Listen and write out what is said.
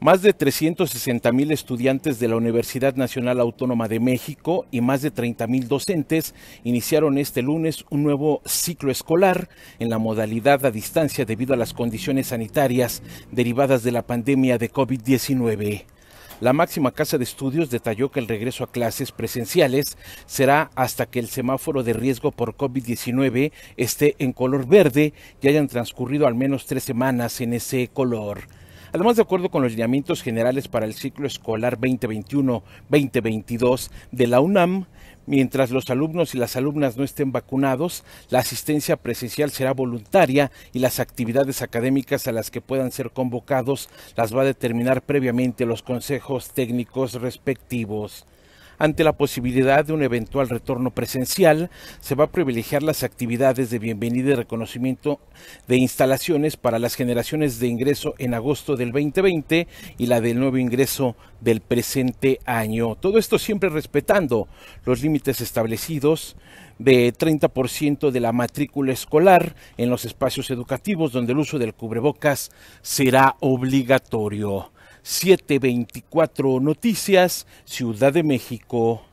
Más de 360 mil estudiantes de la Universidad Nacional Autónoma de México y más de 30 mil docentes iniciaron este lunes un nuevo ciclo escolar en la modalidad a distancia debido a las condiciones sanitarias derivadas de la pandemia de COVID-19. La máxima casa de estudios detalló que el regreso a clases presenciales será hasta que el semáforo de riesgo por COVID-19 esté en color verde y hayan transcurrido al menos tres semanas en ese color. Además, de acuerdo con los lineamientos generales para el ciclo escolar 2021-2022 de la UNAM, mientras los alumnos y las alumnas no estén vacunados, la asistencia presencial será voluntaria y las actividades académicas a las que puedan ser convocados las va a determinar previamente los consejos técnicos respectivos. Ante la posibilidad de un eventual retorno presencial, se va a privilegiar las actividades de bienvenida y reconocimiento de instalaciones para las generaciones de ingreso en agosto del 2020 y la del nuevo ingreso del presente año. Todo esto siempre respetando los límites establecidos de 30% de la matrícula escolar en los espacios educativos donde el uso del cubrebocas será obligatorio. 724 Noticias, Ciudad de México.